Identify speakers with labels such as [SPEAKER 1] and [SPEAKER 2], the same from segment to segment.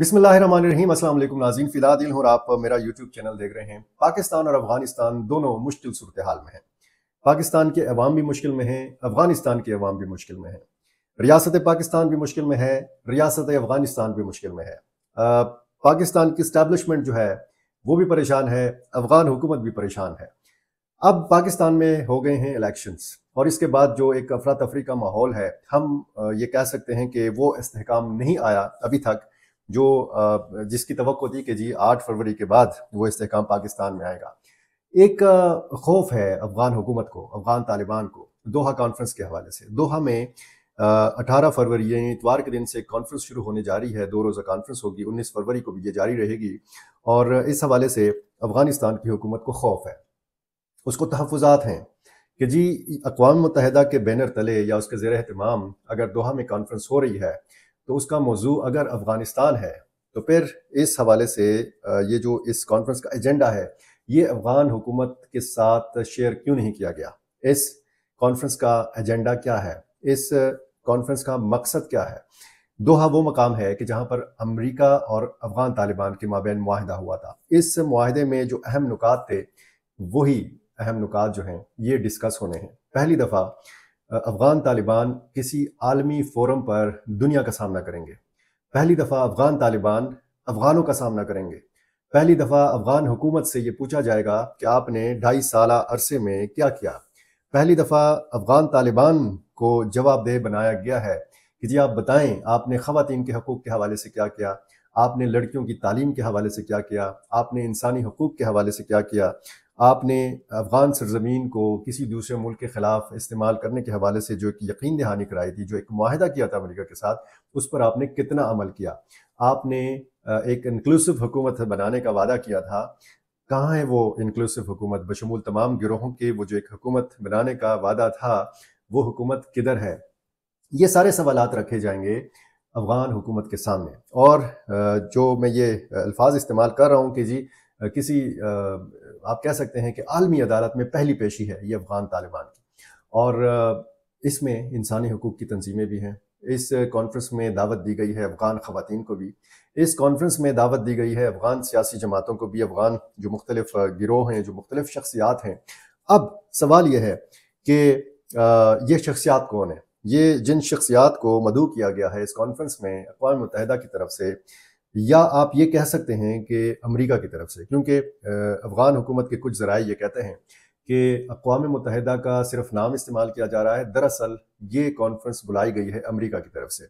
[SPEAKER 1] बिसमीम असल नाजीन फिदा दिल और आप मेरा यूट्यूब चैनल देख रहे हैं पाकिस्तान और अफगानिस्तान दोनों मुश्किल सूरत हाल में हैं पाकिस्तान के अवाम भी मुश्किल में हैं अफगानिस्तान के अवाम भी मुश्किल में हैं रियासत पाकिस्तान भी मुश्किल में है रियासत अफगानिस्तान भी मुश्किल में है पाकिस्तान की इस्टेबलिशमेंट जो है वो भी परेशान है अफगान हुकूमत भी परेशान है अब पाकिस्तान में हो गए हैं इलेक्शंस और इसके बाद जो एक अफरा तफरी का माहौल है हम ये कह सकते हैं कि वो इसकाम नहीं आया अभी तक जो जिसकी तो थी कि जी आठ फरवरी के बाद वो इसकाम पाकिस्तान में आएगा एक खौफ है अफगान हुकूमत को अफगान तालिबान को दोहा कॉन्फ्रेंस के हवाले से दोहा में अठारह फरवरी यानी इतवार के दिन से कॉन्फ्रेंस शुरू होने जा रही है दो रोज़ा कॉन्फ्रेंस होगी उन्नीस फरवरी को भी ये जारी रहेगी और इस हवाले से अफगानिस्तान की हुकूमत को खौफ है उसको तहफात हैं कि जी अकवा मुतहदा के बैनर तले या उसके जेरमाम अहतमाम अगर दोहा में कॉन्फ्रेंस हो रही है तो उसका मौजू अगर अफ़गानिस्तान है तो फिर इस हवाले से ये जो इस कॉन्फ्रेंस का एजेंडा है ये अफ़गान हुकूमत के साथ शेयर क्यों नहीं किया गया इस कॉन्फ्रेंस का एजेंडा क्या है इस कॉन्फ्रेंस का मकसद क्या है दोहा वो मकाम है कि जहाँ पर अमेरिका और अफ़गान तालिबान के माबेन माहिदा हुआ था इस माहे में जो अहम नुकात थे वही अहम नुकात जो हैं ये डिस्कस होने हैं पहली दफ़ा अफ़गान तालिबान किसी आलमी फोरम पर दुनिया का सामना करेंगे पहली दफ़ा अफ़गान तालिबान अफ़गानों का सामना करेंगे पहली दफ़ा अफ़गान हुकूमत से ये पूछा जाएगा कि आपने ढाई साल अरसे में क्या किया पहली दफ़ा अफ़गान तालिबान को जवाबदेह बनाया गया है कि जी आप बताएं आपने खातन के हकूक़ के हवाले से क्या किया आपने लड़कियों की तालीम के हवाले से क्या किया आपने इंसानी हकूक़ के हवाले से क्या किया आपने अफ़गान सरजमीन को किसी दूसरे मुल्क के ख़िलाफ़ इस्तेमाल करने के हवाले से जो एक यकीन दहानी कराई थी जो एक माहिदा किया था अमरीका के साथ उस पर आपने कितना अमल किया आपने एक इंक्लूसिव हुकूमत बनाने का वादा किया था कहाँ है वो इंक्लूसिव हुकूमत बशमूल तमाम गिरोहों के वो जो एक हुकूमत बनाने का वादा था वो हुकूमत किधर है ये सारे सवाल रखे जाएंगे अफ़गान हुकूमत के सामने और जो मैं ये अल्फाज इस्तेमाल कर रहा हूँ कि जी किसी आप कह सकते हैं कि आलमी अदालत में पहली पेशी है ये अफ़गान तालिबान की और इसमें इंसानी हकूक़ की तंजीमें भी हैं इस कॉन्फ्रेंस में दावत दी गई है अफ़गान ख़वान को भी इस कॉन्फ्रेंस में दावत दी गई है अफ़गान सियासी जमातों को भी अफ़गान जो मुख्तलिफ गिरोह हैं जो मुख्तलिफ शख्सियात हैं अब सवाल यह है कि ये शख्सियात कौन है ये जिन शख्सियात को मदू किया गया है इस कॉन्फ्रेंस में अकवा मुतहदा की तरफ से या आप ये कह सकते हैं कि अमेरिका की तरफ से क्योंकि अफ़गान हुकूमत के कुछ जराए ये कहते हैं कि अकवा मुतहदा का सिर्फ नाम इस्तेमाल किया जा रहा है दरअसल ये कॉन्फ्रेंस बुलाई गई है अमरीका की तरफ से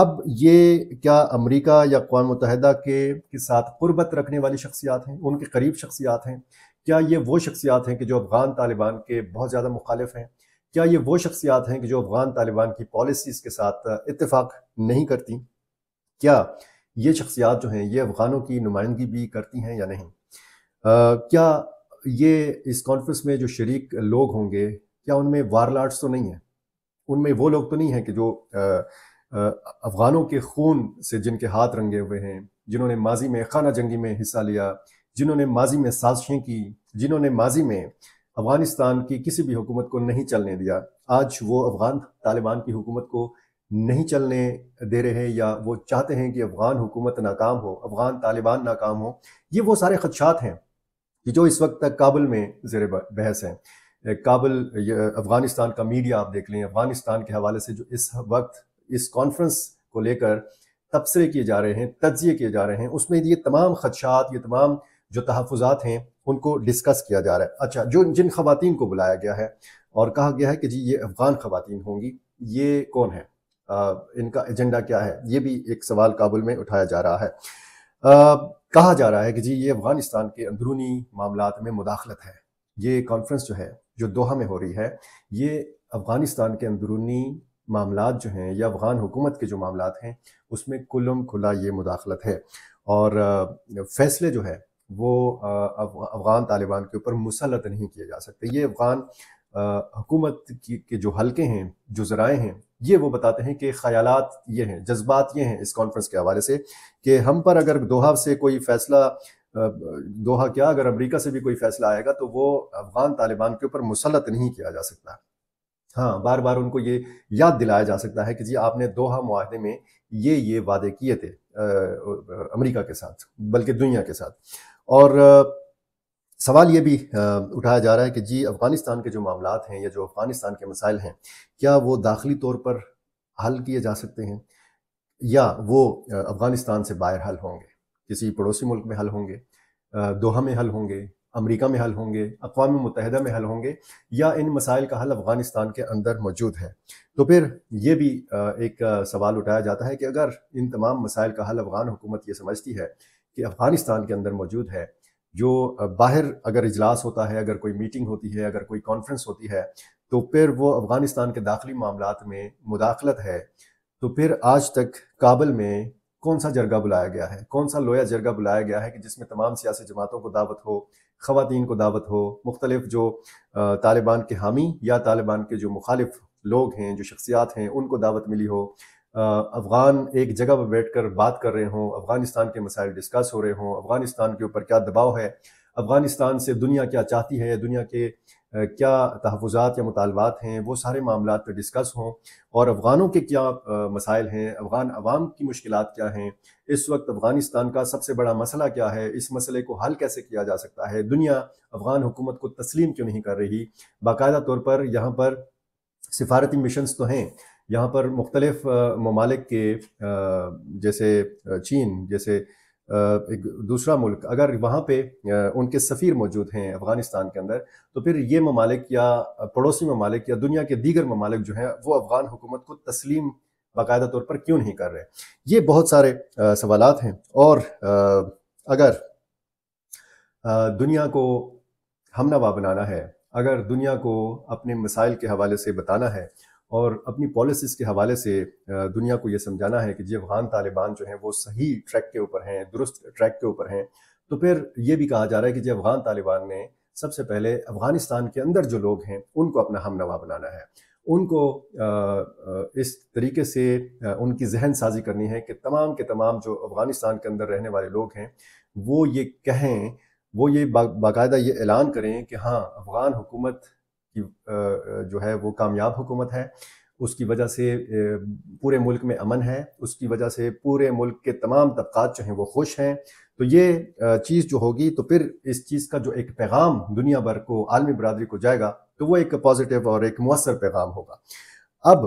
[SPEAKER 1] अब ये क्या अमरीका या अकवा मुतहदा के के साथ कुर्बत रखने वाली शख्सियात हैं उनके करीब शख्सियात हैं क्या ये वो शख्सियात हैं कि जो अफ़गान तालिबान के बहुत ज़्यादा मुखालिफ हैं क्या ये वो शख्सियात हैं कि जो अफ़गान तालिबान की पॉलिसीज़ के साथ इतफाक़ नहीं करती क्या ये शख्सियात जो हैं ये अफ़गानों की नुमाइंदगी भी करती हैं या नहीं आ, क्या ये इस कॉन्फ्रेंस में जो शरीक लोग होंगे क्या उनमें वारलाट्स तो नहीं है उनमें वो लोग तो नहीं हैं कि जो अफ़गानों के खून से जिनके हाथ रंगे हुए हैं जिन्होंने माजी में खाना जंगी में हिस्सा लिया जिन्होंने माजी में साजिशें की जिन्होंने माजी में अफ़गानिस्तान की किसी भी हुकूमत को नहीं चलने दिया आज वो अफ़गान तालिबान की हुकूमत को नहीं चलने दे रहे हैं या वो चाहते हैं कि अफ़गान हुकूमत नाकाम हो अफ़गान तालिबान नाकाम हो ये वो सारे खदशात हैं कि जो इस वक्त तक काबुल में जेर बहस हैं काबुल अफ़गानिस्तान का मीडिया आप देख लें अफ़गानिस्तान के हवाले से जो इस वक्त इस कॉन्फ्रेंस को लेकर तबसरे किए जा रहे हैं तजिए किए जा रहे हैं उसमें ये तमाम खदशात ये तमाम जो तहफात हैं उनको डिस्कस किया जा रहा है अच्छा जो जिन खवतिन को बुलाया गया है और कहा गया है कि जी ये अफ़गान खुवान होंगी ये कौन है इनका एजेंडा क्या है ये भी एक सवाल काबुल में उठाया जा रहा है आ, कहा जा रहा है कि जी ये अफगानिस्तान के अंदरूनी मामला में मुदाखलत है ये कॉन्फ्रेंस जो है जो दोहा में हो रही है ये अफगानिस्तान के अंदरूनी मामला जो हैं या अफगान हुकूमत के जो मामला हैं उसमें कुलम खुला ये मुदाखलत है और फैसले जो है वो अफगान तालिबान के ऊपर मुसलत नहीं किए जा सकते ये अफगान हुकूमत के जो हल्के हैं जो ज़राए हैं ये वो बताते हैं कि ख्यालात ये हैं जज्बात ये हैं इस कॉन्फ्रेंस के हवाले से कि हम पर अगर दोहा से कोई फैसला दोहा क्या अगर अमेरिका से भी कोई फैसला आएगा तो वो अफगान तालिबान के ऊपर मुसलत नहीं किया जा सकता हाँ बार बार उनको ये याद दिलाया जा सकता है कि जी आपने दोहा माहदे में ये ये वादे किए थे अमेरिका के साथ बल्कि दुनिया के साथ और सवाल ये भी उठाया जा रहा है कि जी अफ़गानिस्तान के जो मामला हैं या जो अफ़गानिस्तान के मसाइल हैं क्या वो दाखिली तौर पर हल किए जा सकते हैं या वो अफ़गानिस्तान से बाहर हल होंगे किसी पड़ोसी मुल्क में हल होंगे दोहा में हल होंगे अमेरिका में हल होंगे अकवा मुतहदा में हल होंगे या इन मसाइल का हल अफ़गानिस्तान के अंदर मौजूद है तो फिर ये भी एक सवाल उठाया जाता है कि अगर इन तमाम मसाइल का हल अफ़गान हुकूमत ये समझती है कि अफ़गानिस्तान के अंदर मौजूद है जो बाहर अगर इजलास होता है अगर कोई मीटिंग होती है अगर कोई कॉन्फ्रेंस होती है तो फिर वो अफ़गानिस्तान के दाखिली मामला में मुदाखलत है तो फिर आज तक काबल में कौन सा जरगा बुलाया गया है कौन सा लोया जरगा बुलाया गया है कि जिसमें तमाम सियासी जमातों को दावत हो खातन को दावत हो मुख्तलिफ जो तालिबान के हामी या तालिबान के जो मुखालिफ लोग हैं जो शख्सियात हैं उनको दावत मिली हो अफ़गान एक जगह पर बैठकर बात कर रहे हों अफ़गानिस्तान के मसाइल डिस्कस हो रहे हों अफ़गानिस्तान के ऊपर क्या दबाव है अफ़गानिस्तान से दुनिया क्या चाहती है दुनिया के क्या तहफ़ात या मुतालबात हैं वो सारे मामला पर डिस्कस हों और अफ़गानों के क्या मसाइल हैं अफ़गान आवाम की मुश्किल क्या हैं इस वक्त अफ़गानिस्तान का सबसे बड़ा मसला क्या है इस मसले को हल कैसे किया जा सकता है दुनिया अफ़गान हुकूमत को तस्लीम क्यों नहीं कर रही बाकायदा तौर पर यहाँ पर सिफारती मिशन तो हैं यहाँ पर मुख्तलिफ ममालिक के जैसे चीन जैसे एक दूसरा मुल्क अगर वहाँ पे उनके सफ़ीर मौजूद हैं अफ़गानिस्तान के अंदर तो फिर ये ममालिक या पड़ोसी ममालिक या दुनिया के दीगर ममालिक जो हैं वो अफ़गान हुकूमत को तस्लीम बाकायदा तौर पर क्यों नहीं कर रहे ये बहुत सारे सवाल हैं और अगर दुनिया को हमनवा बनाना है अगर दुनिया को अपने मसाइल के हवाले से बताना है और अपनी पॉलिसीज के हवाले से दुनिया को ये समझाना है कि जी अफगान तालिबान जो हैं वो सही ट्रैक के ऊपर हैं दुरुस्त ट्रैक के ऊपर हैं तो फिर ये भी कहा जा रहा है कि जी अफगान तालिबान ने सबसे पहले अफगानिस्तान के अंदर जो लोग हैं उनको अपना हमनवा बनाना है उनको इस तरीके से उनकी जहन साजी करनी है कि तमाम के तमाम जो अफगानिस्तान के अंदर रहने वाले लोग हैं वो ये कहें वो ये बाकायदा ये ऐलान करें कि हाँ अफगान हुकूमत की जो है वो कामयाब हुकूमत है उसकी वजह से पूरे मुल्क में अमन है उसकी वजह से पूरे मुल्क के तमाम तबक़ात जो हैं वो खुश हैं तो ये चीज़ जो होगी तो फिर इस चीज़ का जो एक पैगाम दुनिया भर को आलमी बरदरी को जाएगा तो वो एक पॉजिटिव और एक मवसर पैगाम होगा अब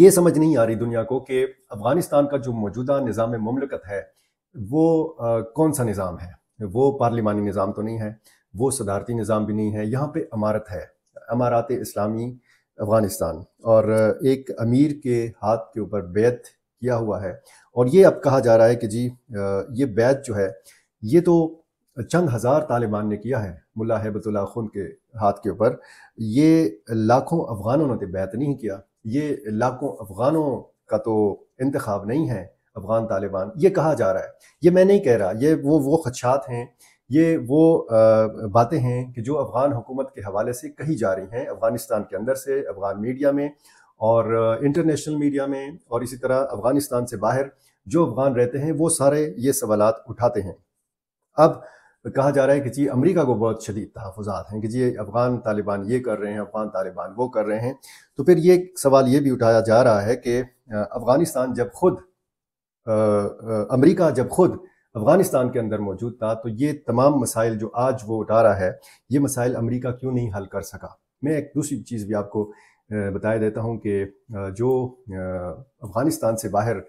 [SPEAKER 1] ये समझ नहीं आ रही दुनिया को कि अफ़गानिस्तान का जो मौजूदा निज़ाम ममलकत है वो आ, कौन सा निज़ाम है वो पार्लिमानी निज़ाम तो नहीं है वो सदारती निज़ाम भी नहीं है यहाँ पे अमारत है अमारात इस्लामी अफ़गानिस्तान और एक अमीर के हाथ के ऊपर बैत किया हुआ है और ये अब कहा जा रहा है कि जी ये बैत जो है ये तो चंद हज़ार तालिबान ने किया है मुला हैबतुल्ला खुन के हाथ के ऊपर ये लाखों अफ़गानों ने तो बैत नहीं किया ये लाखों अफ़गानों का तो इंतखब नहीं है अफ़गान तालिबान ये कहा जा रहा है ये मैं नहीं कह रहा ये वो वो खदशात हैं ये वो बातें हैं कि जो अफ़गान हुकूमत के हवाले से कही जा रही हैं अफ़गानिस्तान के अंदर से अफ़गान मीडिया में और इंटरनेशनल मीडिया में और इसी तरह अफ़गानिस्तान से बाहर जो अफ़गान रहते हैं वो सारे ये सवाल उठाते हैं अब कहा जा रहा है कि जी अमेरिका को बहुत शदीद तहफ़ात हैं कि जी अफ़गान तालिबान ये कर रहे हैं अफ़गान तालिबान वो कर रहे हैं तो फिर ये सवाल ये भी उठाया जा रहा है कि अफ़गानिस्तान जब खुद अमरीका जब खुद अफगानिस्तान के अंदर मौजूद था तो ये तमाम मसाइल जो आज वो उठा रहा है ये मसाइल अमरीका क्यों नहीं हल कर सका मैं एक दूसरी चीज़ भी आपको बताए देता हूँ कि जो अफ़गानिस्तान से बाहर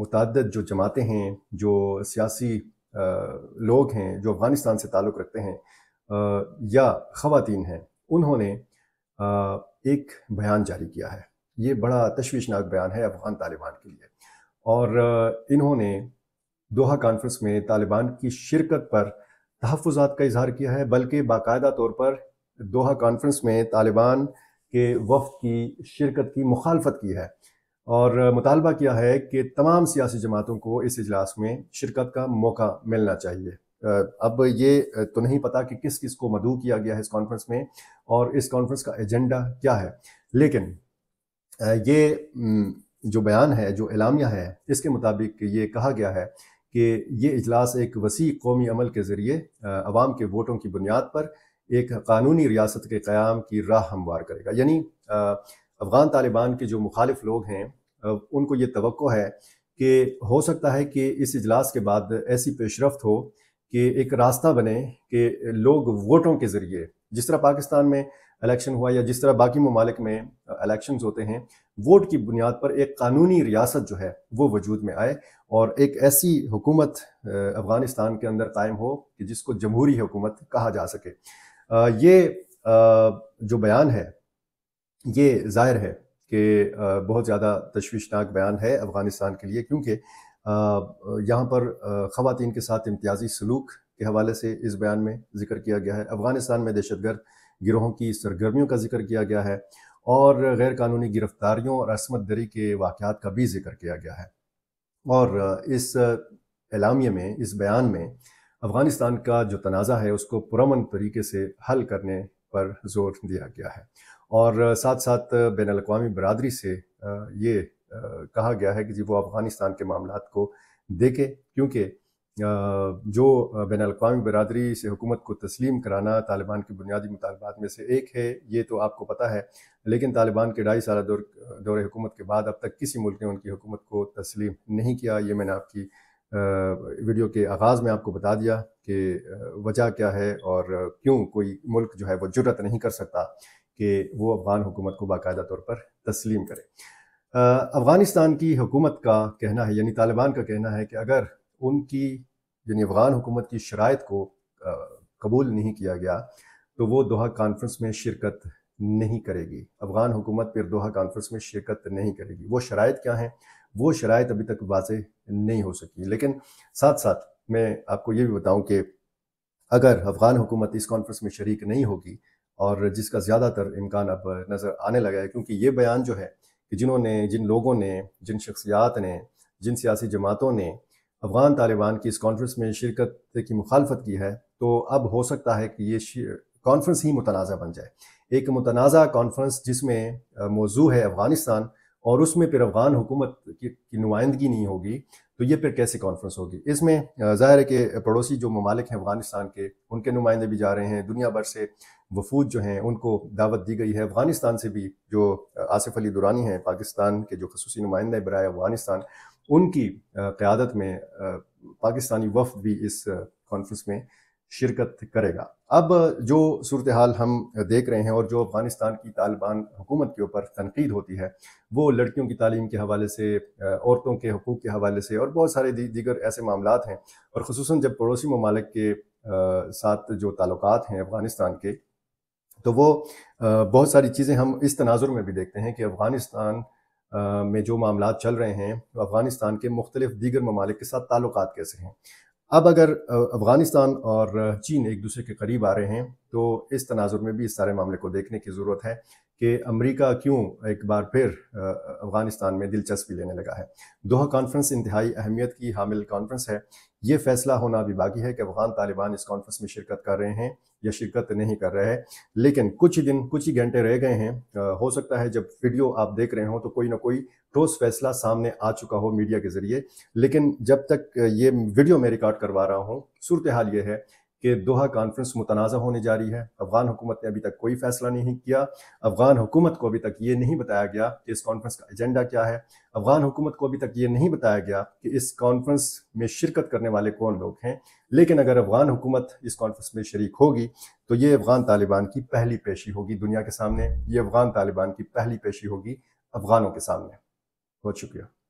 [SPEAKER 1] मुतद जो जमातें हैं जो सियासी लोग हैं जो अफ़गानिस्तान से ताल्लुक़ रखते हैं या ख़वान हैं उन्होंने एक बयान जारी किया है ये बड़ा तशवीशनाक बयान है अफ़गान तालिबान के लिए और इन्होंने दोहा कॉन्फ्रेंस में तालिबान की शिरकत पर तहफात का इजहार किया है बल्कि बाकायदा तौर पर दोहा कॉन्फ्रेंस में तालिबान के वफद की शिरकत की मुखालफत की है और मुतालबा किया है कि तमाम सियासी जमातों को इस इजलास में शिरकत का मौका मिलना चाहिए अब ये तो नहीं पता कि किस किस को मधु किया गया है इस कॉन्फ्रेंस में और इस कॉन्फ्रेंस का एजेंडा क्या है लेकिन ये जो बयान है जो एलामिया है इसके मुताबिक ये कहा गया है कि ये इजलास एक वसी कौमी अमल के ज़रिए आवाम के वोटों की बुनियाद पर एक कानूनी रियासत के क़्याम की राह हमवार करेगा यानी अफ़गान तालिबान के जो मुखालिफ लोग हैं उनको ये तो है कि हो सकता है कि इस इजलास के बाद ऐसी पेशरफ हो कि एक रास्ता बने कि लोग वोटों के ज़रिए जिस तरह पाकिस्तान में इलेक्शन हुआ या जिस तरह बाकी ममालिक में इलेक्शन होते हैं वोट की बुनियाद पर एक कानूनी रियासत जो है वो वजूद में आए और एक ऐसी हुकूमत अफ़गानिस्तान के अंदर कायम हो कि जिसको जमहूरी हुकूमत कहा जा सके ये जो बयान है ये जाहिर है कि बहुत ज़्यादा तशवीशनाक बयान है अफ़गानिस्तान के लिए क्योंकि यहाँ पर ख़वान के साथ इम्तियाजी सलूक के हवाले से इस बयान में जिक्र किया गया है अफ़गानिस्तान में दहशतगर्द गिरोहों की सरगर्मियों का जिक्र किया गया है और गैर कानूनी गिरफ्तारियों और असमत दरी के वाक़ात का भी जिक्र किया गया है और इस एलामिए में इस बयान में अफ़गानिस्तान का जो तनाज़ा है उसको पुरमन तरीके से हल करने पर जोर दिया गया है और साथ साथ बैन अवी बरदरी से ये कहा गया है कि जी वो अफ़गानिस्तान के मामला को देखे क्योंकि जो बैन अवी बरदरी से हुकूमत को तस्लीम कराना तालिबान के बुनियादी मुतालबात में से एक है ये तो आपको पता है लेकिन तालिबान के ढाई साल दौर दौर हुकूमत के बाद अब तक किसी मुल्क ने उनकी हुकूमत को तस्लीम नहीं किया ये मैंने आपकी वीडियो के आगाज़ में आपको बता दिया कि वजह क्या है और क्यों कोई मुल्क जो है वो जरूरत नहीं कर सकता कि वो अफ़गान हुकूमत को बाकायदा तौर पर तस्लीम करे अफ़गानिस्तान की हुकूमत का कहना है यानी तालिबान का कहना है कि अगर उनकी अफगान हुकूमत की शराइ को कबूल नहीं किया गया तो वो दोहा कॉन्फ्रेंस में शिरकत नहीं करेगी अफ़गान हुकूमत फिर दोहा कॉन्फ्रेंस में शिरकत नहीं करेगी वो शराइ क्या हैं वो शराइ अभी तक वाज नहीं हो सकी लेकिन साथ साथ मैं आपको ये भी बताऊं कि अगर अफ़गान हुकूमत इस कॉन्फ्रेंस में शरीक नहीं होगी और जिसका ज़्यादातर इम्कान अब नज़र आने लगा है क्योंकि ये बयान जो है कि जिन्होंने जिन लोगों ने जिन शख्सियात ने जिन सियासी जमातों ने अफ़गान तालिबान की इस कॉन्फ्रेंस में शिरकत की मुखालफत की है तो अब हो सकता है कि ये कॉन्फ्रेंस ही मुतनाज़ा बन जाए एक मुतनाज़ा कॉन्फ्रेंस जिसमें मौजू है अफ़गानिस्तान और उसमें फिर अफ़गान हुकूमत की, नुमाइंदगी नहीं होगी तो ये फिर कैसे कॉन्फ्रेंस होगी इसमें ज़ाहिर है कि पड़ोसी जो ममालिक हैं अफ़गानिस्तान के उनके नुमाइंदे भी जा रहे हैं दुनिया भर से वफूद जो हैं उनको दावत दी गई है अफ़गानिस्तान से भी जो आसिफ अली दुरानी हैं पाकिस्तान के जो खसूसी नुमाइंदे बरए अफ़गानिस्तान उनकी क़्यादत में पाकिस्तानी वफ भी इस कॉन्फ्रेंस में शिरकत करेगा अब जो सूरत हाल हम देख रहे हैं और जो अफ़गानिस्तान की तालिबान हुकूमत के ऊपर तनकीद होती है वो लड़कियों की तालीम के हवाले से औरतों के हकूक़ के हवाले से और बहुत सारे दीगर ऐसे मामला हैं और खसूस जब पड़ोसी ममालिक के साथ जो ताल्लुक हैं अफ़गानिस्तान के तो वो बहुत सारी चीज़ें हम इस तनाजुर में भी देखते हैं कि अफ़गानिस्तान में जो मामला चल रहे हैं तो अफ़गानिस्तान के मुख्तलिफ दीगर ममालिक के साथ ताल्लुक कैसे हैं अब अगर अफ़गानिस्तान और चीन एक दूसरे के करीब आ रहे हैं तो इस तनाजुर में भी इस सारे मामले को देखने की ज़रूरत है कि अमेरिका क्यों एक बार फिर अफ़गानिस्तान में दिलचस्पी लेने लगा है दोहा कॉन्फ्रेंस इंतहाई अहमियत की हामिल कॉन्फ्रेंस है ये फैसला होना अभी बाकी है कि अफगान तालिबान इस कॉन्फ्रेंस में शिरकत कर रहे हैं या शिरकत नहीं कर रहे हैं लेकिन कुछ ही दिन कुछ ही घंटे रह गए हैं आ, हो सकता है जब वीडियो आप देख रहे हो तो कोई ना कोई ठोस फैसला सामने आ चुका हो मीडिया के ज़रिए लेकिन जब तक ये वीडियो मैं रिकॉर्ड करवा रहा हूँ सूरत हाल ये है कि दोहा कॉन्फ्रेंस मुतनाज़ होने जा रही है अफगान हुकूमत ने अभी तक कोई फैसला नहीं किया अफगान हुकूमत को अभी तक ये नहीं बताया गया कि इस कॉन्फ्रेंस का एजेंडा क्या है अफगान हुकूमत को अभी तक ये नहीं बताया गया कि इस कॉन्फ्रेंस में शिरकत करने वाले कौन लोग हैं लेकिन अगर अफगान हुकूमत इस कॉन्फ्रेंस में शरीक होगी तो ये अफगान तालिबान की पहली पेशी होगी दुनिया के सामने ये अफगान तालिबान की पहली पेशी होगी अफगानों के सामने बहुत शुक्रिया